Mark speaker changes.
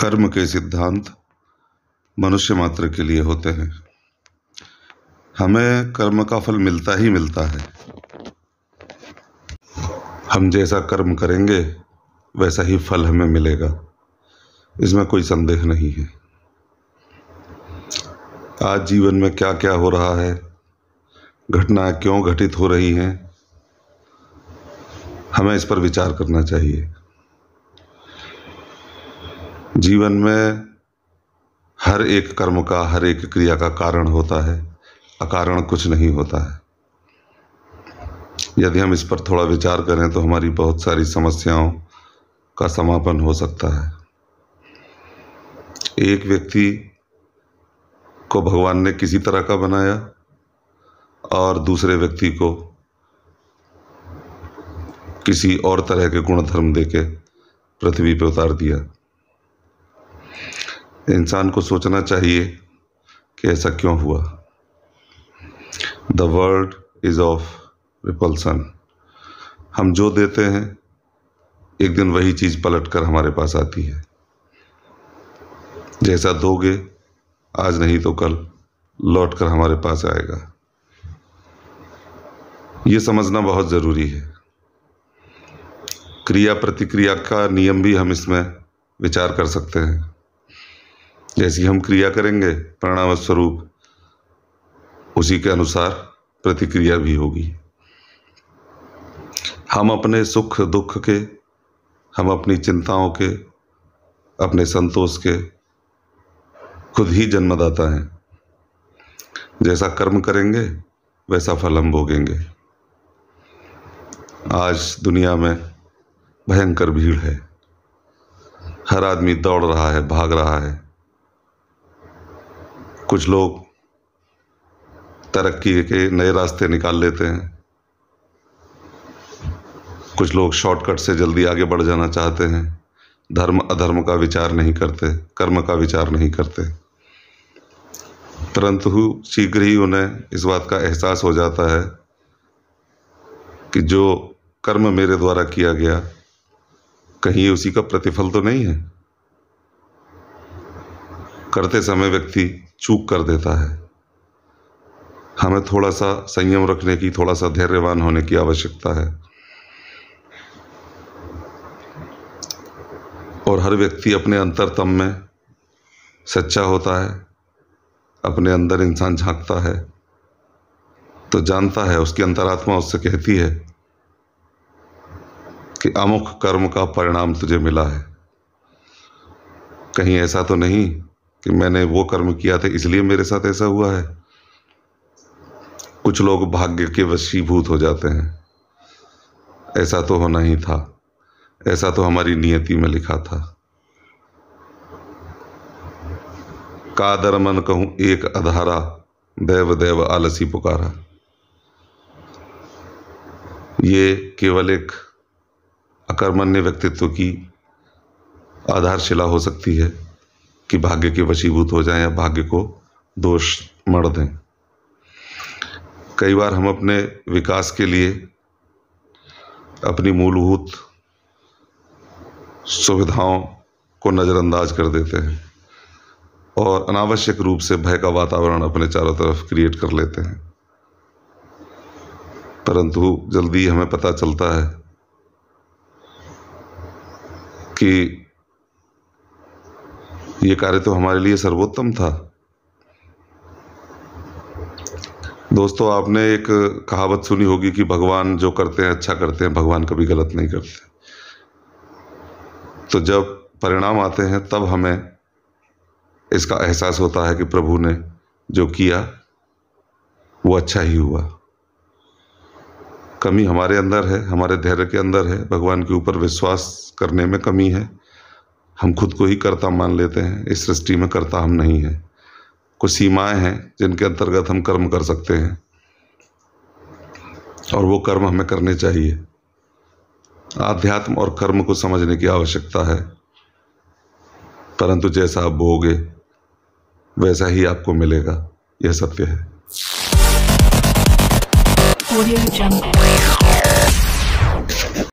Speaker 1: कर्म के सिद्धांत मनुष्य मात्र के लिए होते हैं हमें कर्म का फल मिलता ही मिलता है हम जैसा कर्म करेंगे वैसा ही फल हमें मिलेगा इसमें कोई संदेह नहीं है आज जीवन में क्या क्या हो रहा है घटनाएं क्यों घटित हो रही हैं हमें इस पर विचार करना चाहिए जीवन में हर एक कर्म का हर एक क्रिया का कारण होता है अकारण कुछ नहीं होता है यदि हम इस पर थोड़ा विचार करें तो हमारी बहुत सारी समस्याओं का समापन हो सकता है एक व्यक्ति को भगवान ने किसी तरह का बनाया और दूसरे व्यक्ति को किसी और तरह के गुणधर्म देके पृथ्वी पर उतार दिया इंसान को सोचना चाहिए कि ऐसा क्यों हुआ the world is of repulsion हम जो देते हैं एक दिन वही चीज़ पलट कर हमारे पास आती है जैसा दोगे आज नहीं तो कल लौट कर हमारे पास आएगा ये समझना बहुत ज़रूरी है क्रिया प्रतिक्रिया का नियम भी हम इसमें विचार कर सकते हैं जैसी हम क्रिया करेंगे परिणाम स्वरूप उसी के अनुसार प्रतिक्रिया भी होगी हम अपने सुख दुख के हम अपनी चिंताओं के अपने संतोष के खुद ही जन्मदाता हैं जैसा कर्म करेंगे वैसा फल हम भोगेंगे आज दुनिया में भयंकर भीड़ है हर आदमी दौड़ रहा है भाग रहा है कुछ लोग तरक्की के नए रास्ते निकाल लेते हैं कुछ लोग शॉर्टकट से जल्दी आगे बढ़ जाना चाहते हैं धर्म अधर्म का विचार नहीं करते कर्म का विचार नहीं करते परंतु शीघ्र ही उन्हें इस बात का एहसास हो जाता है कि जो कर्म मेरे द्वारा किया गया कहीं उसी का प्रतिफल तो नहीं है करते समय व्यक्ति चूक कर देता है हमें थोड़ा सा संयम रखने की थोड़ा सा धैर्यवान होने की आवश्यकता है और हर व्यक्ति अपने अंतरतम में सच्चा होता है अपने अंदर इंसान झांकता है तो जानता है उसकी अंतरात्मा उससे कहती है कि अमुख कर्म का परिणाम तुझे मिला है कहीं ऐसा तो नहीं कि मैंने वो कर्म किया था इसलिए मेरे साथ ऐसा हुआ है कुछ लोग भाग्य के वशीभूत हो जाते हैं ऐसा तो होना ही था ऐसा तो हमारी नियति में लिखा था कादर मन कहूं एक अधारा देव देव आलसी पुकारा ये केवल एक अकर्मण्य व्यक्तित्व की आधारशिला हो सकती है कि भाग्य के वशीभूत हो जाएं या भाग्य को दोष मर दें कई बार हम अपने विकास के लिए अपनी मूलभूत सुविधाओं को नज़रअंदाज कर देते हैं और अनावश्यक रूप से भय का वातावरण अपने चारों तरफ क्रिएट कर लेते हैं परंतु जल्दी हमें पता चलता है कि ये कार्य तो हमारे लिए सर्वोत्तम था दोस्तों आपने एक कहावत सुनी होगी कि भगवान जो करते हैं अच्छा करते हैं भगवान कभी गलत नहीं करते तो जब परिणाम आते हैं तब हमें इसका एहसास होता है कि प्रभु ने जो किया वो अच्छा ही हुआ कमी हमारे अंदर है हमारे धैर्य के अंदर है भगवान के ऊपर विश्वास करने में कमी है हम खुद को ही कर्ता मान लेते हैं इस सृष्टि में कर्ता हम नहीं हैं कुछ सीमाएं हैं जिनके अंतर्गत हम कर्म कर सकते हैं और वो कर्म हमें करने चाहिए आध्यात्म और कर्म को समझने की आवश्यकता है परंतु जैसा आप बोगे वैसा ही आपको मिलेगा यह सत्य है